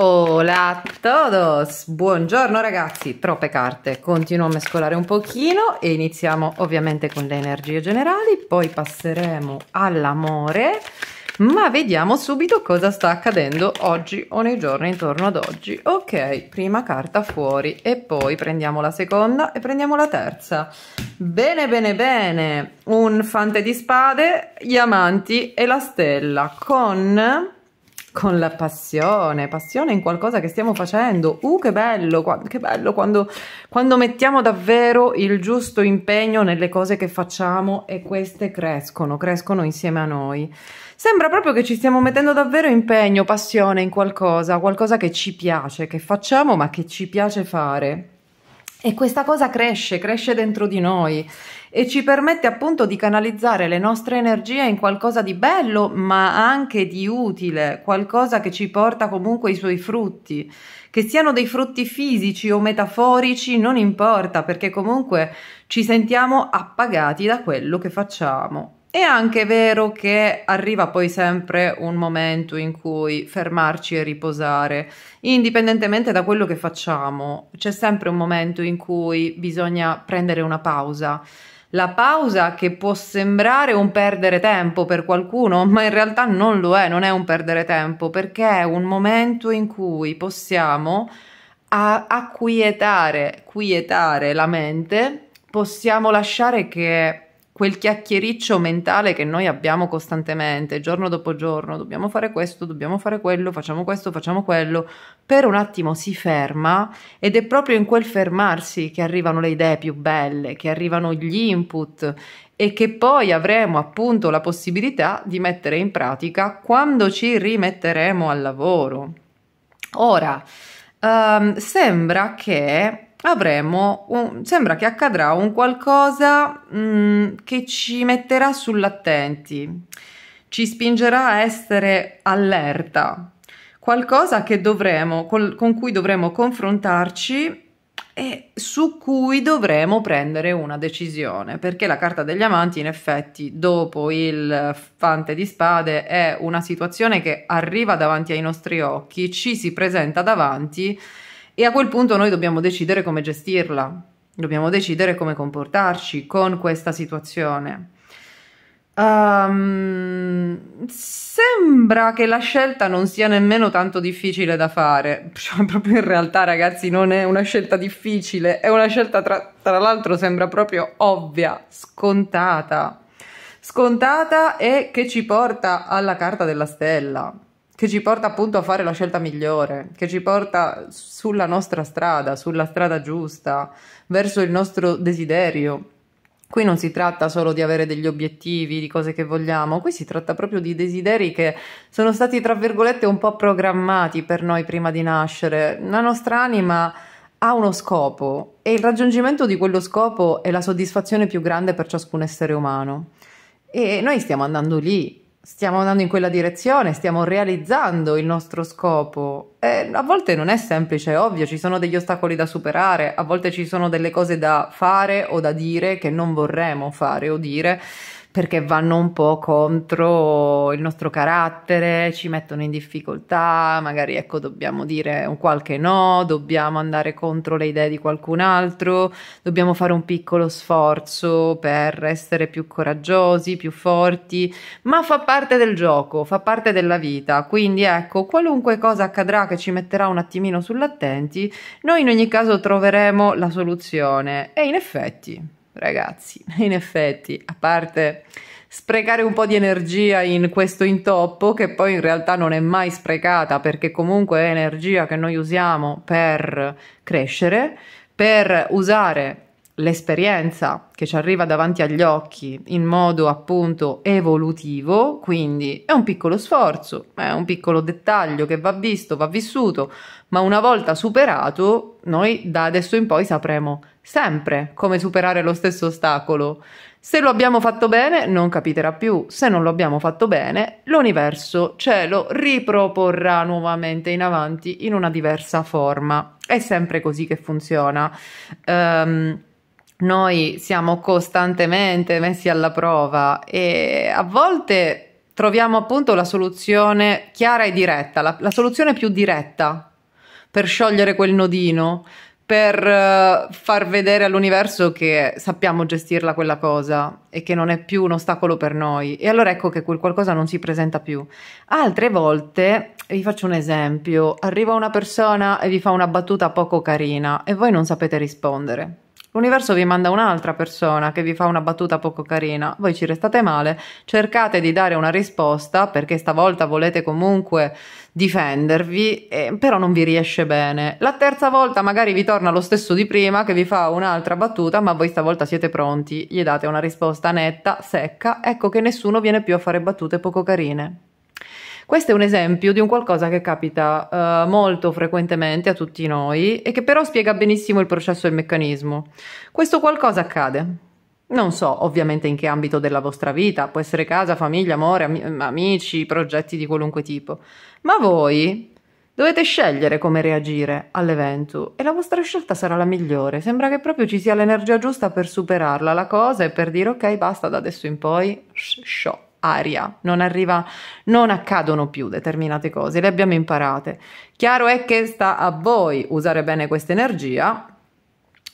Hola a todos! Buongiorno ragazzi! Troppe carte, continuo a mescolare un pochino e iniziamo ovviamente con le energie generali, poi passeremo all'amore, ma vediamo subito cosa sta accadendo oggi o nei giorni intorno ad oggi. Ok, prima carta fuori e poi prendiamo la seconda e prendiamo la terza. Bene, bene, bene! Un fante di spade, gli amanti e la stella con con la passione, passione in qualcosa che stiamo facendo. Uh, che bello, che bello quando, quando mettiamo davvero il giusto impegno nelle cose che facciamo e queste crescono, crescono insieme a noi. Sembra proprio che ci stiamo mettendo davvero impegno, passione in qualcosa, qualcosa che ci piace, che facciamo ma che ci piace fare. E questa cosa cresce, cresce dentro di noi e ci permette appunto di canalizzare le nostre energie in qualcosa di bello, ma anche di utile, qualcosa che ci porta comunque i suoi frutti, che siano dei frutti fisici o metaforici, non importa, perché comunque ci sentiamo appagati da quello che facciamo. È anche vero che arriva poi sempre un momento in cui fermarci e riposare, indipendentemente da quello che facciamo, c'è sempre un momento in cui bisogna prendere una pausa. La pausa che può sembrare un perdere tempo per qualcuno, ma in realtà non lo è, non è un perdere tempo, perché è un momento in cui possiamo acquietare, quietare la mente, possiamo lasciare che quel chiacchiericcio mentale che noi abbiamo costantemente, giorno dopo giorno, dobbiamo fare questo, dobbiamo fare quello, facciamo questo, facciamo quello, per un attimo si ferma ed è proprio in quel fermarsi che arrivano le idee più belle, che arrivano gli input e che poi avremo appunto la possibilità di mettere in pratica quando ci rimetteremo al lavoro. Ora, um, sembra che avremo un, sembra che accadrà un qualcosa mh, mm, che ci metterà sull'attenti, ci spingerà a essere allerta, qualcosa che dovremo, col, con cui dovremo confrontarci e su cui dovremo prendere una decisione, perché la carta degli amanti in effetti dopo il fante di spade è una situazione che arriva davanti ai nostri occhi, ci si presenta davanti e a quel punto noi dobbiamo decidere come gestirla, dobbiamo decidere come comportarci con questa situazione. Um, sembra che la scelta non sia nemmeno tanto difficile da fare, cioè, proprio in realtà ragazzi non è una scelta difficile, è una scelta tra, tra l'altro sembra proprio ovvia, scontata, scontata e che ci porta alla carta della stella che ci porta appunto a fare la scelta migliore, che ci porta sulla nostra strada, sulla strada giusta, verso il nostro desiderio. Qui non si tratta solo di avere degli obiettivi, di cose che vogliamo, qui si tratta proprio di desideri che sono stati, tra virgolette, un po' programmati per noi prima di nascere. La nostra anima ha uno scopo e il raggiungimento di quello scopo è la soddisfazione più grande per ciascun essere umano. E noi stiamo andando lì stiamo andando in quella direzione, stiamo realizzando il nostro scopo. E a volte non è semplice, è ovvio, ci sono degli ostacoli da superare, a volte ci sono delle cose da fare o da dire che non vorremmo fare o dire perché vanno un po' contro il nostro carattere, ci mettono in difficoltà, magari ecco dobbiamo dire un qualche no, dobbiamo andare contro le idee di qualcun altro, dobbiamo fare un piccolo sforzo per essere più coraggiosi, più forti, ma fa parte del gioco, fa parte della vita, quindi ecco qualunque cosa accadrà che ci metterà un attimino sull'attenti, noi in ogni caso troveremo la soluzione e in effetti ragazzi, in effetti, a parte sprecare un po' di energia in questo intoppo che poi in realtà non è mai sprecata perché comunque è energia che noi usiamo per crescere, per usare l'esperienza che ci arriva davanti agli occhi in modo appunto evolutivo, quindi è un piccolo sforzo, è un piccolo dettaglio che va visto, va vissuto, ma una volta superato noi da adesso in poi sapremo sempre come superare lo stesso ostacolo. Se lo abbiamo fatto bene non capiterà più, se non lo abbiamo fatto bene l'universo ce lo riproporrà nuovamente in avanti in una diversa forma. È sempre così che funziona. Um, noi siamo costantemente messi alla prova e a volte troviamo appunto la soluzione chiara e diretta, la, la soluzione più diretta per sciogliere quel nodino, per uh, far vedere all'universo che sappiamo gestirla quella cosa e che non è più un ostacolo per noi. E allora ecco che quel qualcosa non si presenta più. Altre volte, vi faccio un esempio, arriva una persona e vi fa una battuta poco carina e voi non sapete rispondere. L'universo vi manda un'altra persona che vi fa una battuta poco carina, voi ci restate male, cercate di dare una risposta perché stavolta volete comunque difendervi, eh, però non vi riesce bene. La terza volta magari vi torna lo stesso di prima che vi fa un'altra battuta, ma voi stavolta siete pronti, gli date una risposta netta, secca, ecco che nessuno viene più a fare battute poco carine. Questo è un esempio di un qualcosa che capita uh, molto frequentemente a tutti noi e che però spiega benissimo il processo e il meccanismo. Questo qualcosa accade. Non so ovviamente in che ambito della vostra vita, può essere casa, famiglia, amore, am- amici, progetti di qualunque tipo, ma voi Dovete scegliere come reagire all'evento e la vostra scelta sarà la migliore. Sembra che proprio ci sia l'energia giusta per superarla la cosa e per dire ok basta da adesso in poi, shock aria, non arriva, non accadono più determinate cose, le abbiamo imparate. Chiaro è che sta a voi usare bene questa energia,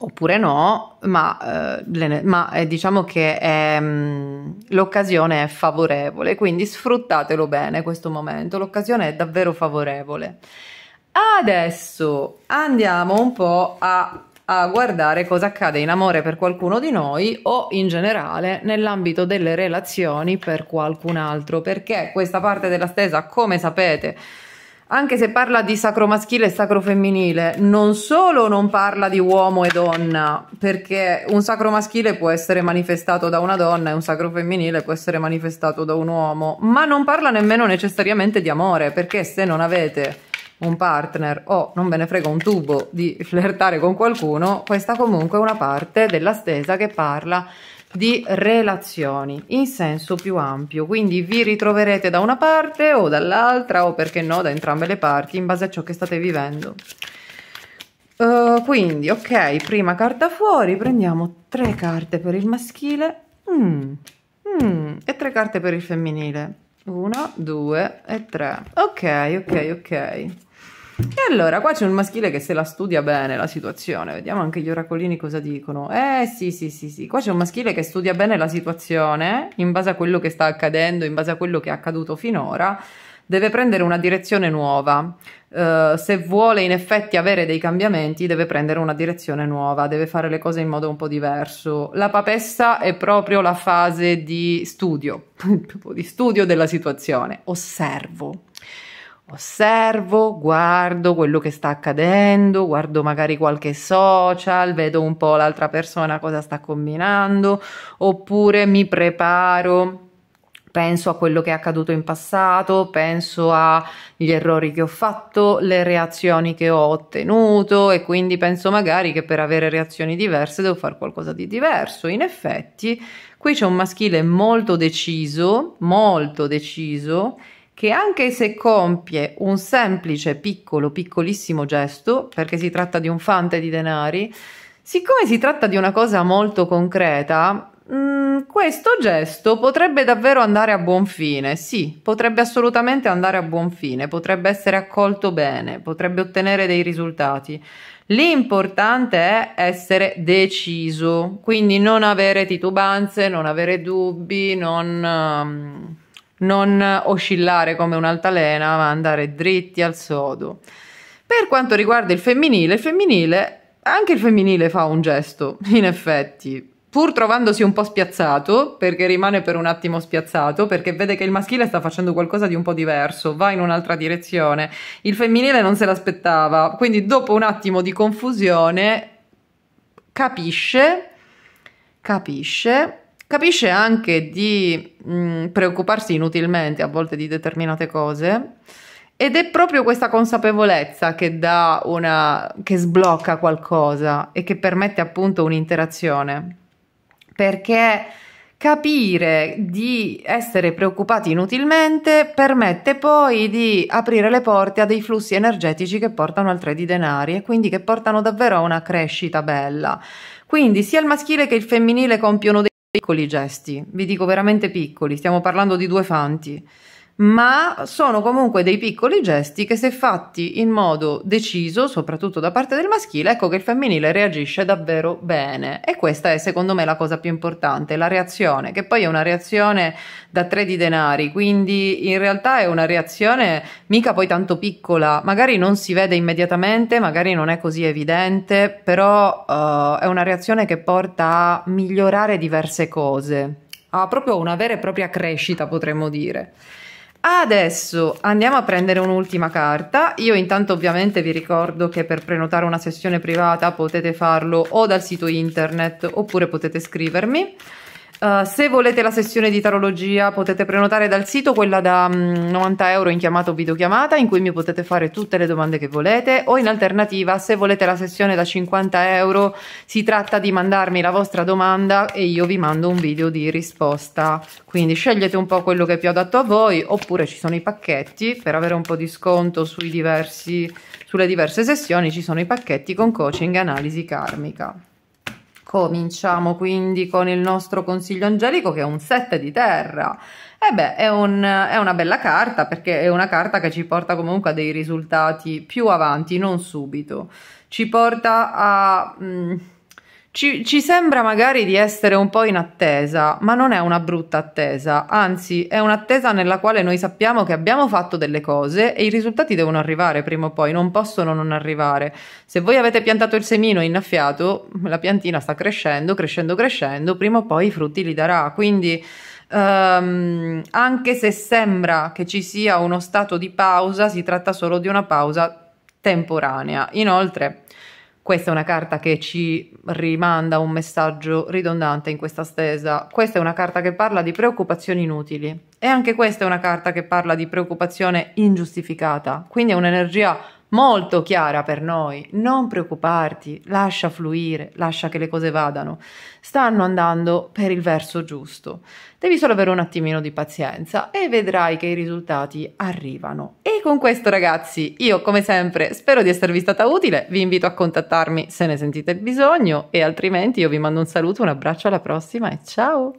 oppure no, ma, eh, ma eh, diciamo che è, ehm, mh, l'occasione è favorevole, quindi sfruttatelo bene questo momento, l'occasione è davvero favorevole. Adesso andiamo un po' a a guardare cosa accade in amore per qualcuno di noi o in generale nell'ambito delle relazioni per qualcun altro, perché questa parte della stesa, come sapete, anche se parla di sacro maschile e sacro femminile, non solo non parla di uomo e donna, perché un sacro maschile può essere manifestato da una donna e un sacro femminile può essere manifestato da un uomo, ma non parla nemmeno necessariamente di amore, perché se non avete un partner o non ve ne frega un tubo di flirtare con qualcuno, questa comunque è una parte della stesa che parla di relazioni in senso più ampio quindi vi ritroverete da una parte o dall'altra o perché no da entrambe le parti in base a ciò che state vivendo uh, quindi ok prima carta fuori prendiamo tre carte per il maschile mm, mm, e tre carte per il femminile una due e tre ok ok ok e allora, qua c'è un maschile che se la studia bene la situazione. Vediamo anche gli oracolini cosa dicono. Eh sì, sì, sì, sì. Qua c'è un maschile che studia bene la situazione in base a quello che sta accadendo, in base a quello che è accaduto finora. Deve prendere una direzione nuova. Uh, se vuole in effetti avere dei cambiamenti, deve prendere una direzione nuova, deve fare le cose in modo un po' diverso. La papessa è proprio la fase di studio, di studio della situazione. Osservo osservo, guardo quello che sta accadendo, guardo magari qualche social, vedo un po' l'altra persona cosa sta combinando, oppure mi preparo. Penso a quello che è accaduto in passato, penso agli errori che ho fatto, le reazioni che ho ottenuto e quindi penso magari che per avere reazioni diverse devo fare qualcosa di diverso. In effetti, qui c'è un maschile molto deciso, molto deciso che anche se compie un semplice piccolo piccolissimo gesto, perché si tratta di un fante di denari, siccome si tratta di una cosa molto concreta, mh, mm, questo gesto potrebbe davvero andare a buon fine, sì, potrebbe assolutamente andare a buon fine, potrebbe essere accolto bene, potrebbe ottenere dei risultati. L'importante è essere deciso, quindi non avere titubanze, non avere dubbi, non... Um, non oscillare come un'altalena, ma andare dritti al sodo. Per quanto riguarda il femminile, il femminile, anche il femminile fa un gesto, in effetti, pur trovandosi un po' spiazzato, perché rimane per un attimo spiazzato, perché vede che il maschile sta facendo qualcosa di un po' diverso, va in un'altra direzione, il femminile non se l'aspettava, quindi dopo un attimo di confusione capisce, capisce capisce anche di mh, mm, preoccuparsi inutilmente a volte di determinate cose. Ed è proprio questa consapevolezza che dà una. che sblocca qualcosa e che permette appunto un'interazione. Perché capire di essere preoccupati inutilmente permette poi di aprire le porte a dei flussi energetici che portano al 3 di denari e quindi che portano davvero a una crescita bella. Quindi sia il maschile che il femminile compiono dei piccoli gesti, vi dico veramente piccoli, stiamo parlando di due fanti ma sono comunque dei piccoli gesti che se fatti in modo deciso, soprattutto da parte del maschile, ecco che il femminile reagisce davvero bene e questa è secondo me la cosa più importante, la reazione, che poi è una reazione da tre di denari, quindi in realtà è una reazione mica poi tanto piccola, magari non si vede immediatamente, magari non è così evidente, però uh, è una reazione che porta a migliorare diverse cose, a proprio una vera e propria crescita potremmo dire. Adesso andiamo a prendere un'ultima carta. Io intanto ovviamente vi ricordo che per prenotare una sessione privata potete farlo o dal sito internet oppure potete scrivermi. Uh, se volete la sessione di tarologia potete prenotare dal sito quella da um, mm, 90 euro in chiamata o videochiamata in cui mi potete fare tutte le domande che volete o in alternativa se volete la sessione da 50 euro si tratta di mandarmi la vostra domanda e io vi mando un video di risposta quindi scegliete un po' quello che è più adatto a voi oppure ci sono i pacchetti per avere un po' di sconto diversi, sulle diverse sessioni ci sono i pacchetti con coaching analisi karmica Cominciamo quindi con il nostro consiglio angelico che è un 7 di terra. E eh beh, è, un, è, una bella carta perché è una carta che ci porta comunque a dei risultati più avanti, non subito. Ci porta a... Mh, mm, ci, ci, sembra magari di essere un po' in attesa, ma non è una brutta attesa, anzi è un'attesa nella quale noi sappiamo che abbiamo fatto delle cose e i risultati devono arrivare prima o poi, non possono non arrivare. Se voi avete piantato il semino innaffiato, la piantina sta crescendo, crescendo, crescendo, prima o poi i frutti li darà, quindi... Um, anche se sembra che ci sia uno stato di pausa, si tratta solo di una pausa temporanea. Inoltre, questa è una carta che ci rimanda un messaggio ridondante in questa stesa. Questa è una carta che parla di preoccupazioni inutili e anche questa è una carta che parla di preoccupazione ingiustificata, quindi è un'energia molto chiara per noi. Non preoccuparti, lascia fluire, lascia che le cose vadano. Stanno andando per il verso giusto. Devi solo avere un attimino di pazienza e vedrai che i risultati arrivano. E con questo ragazzi, io come sempre spero di esservi stata utile, vi invito a contattarmi se ne sentite bisogno e altrimenti io vi mando un saluto, un abbraccio alla prossima e ciao!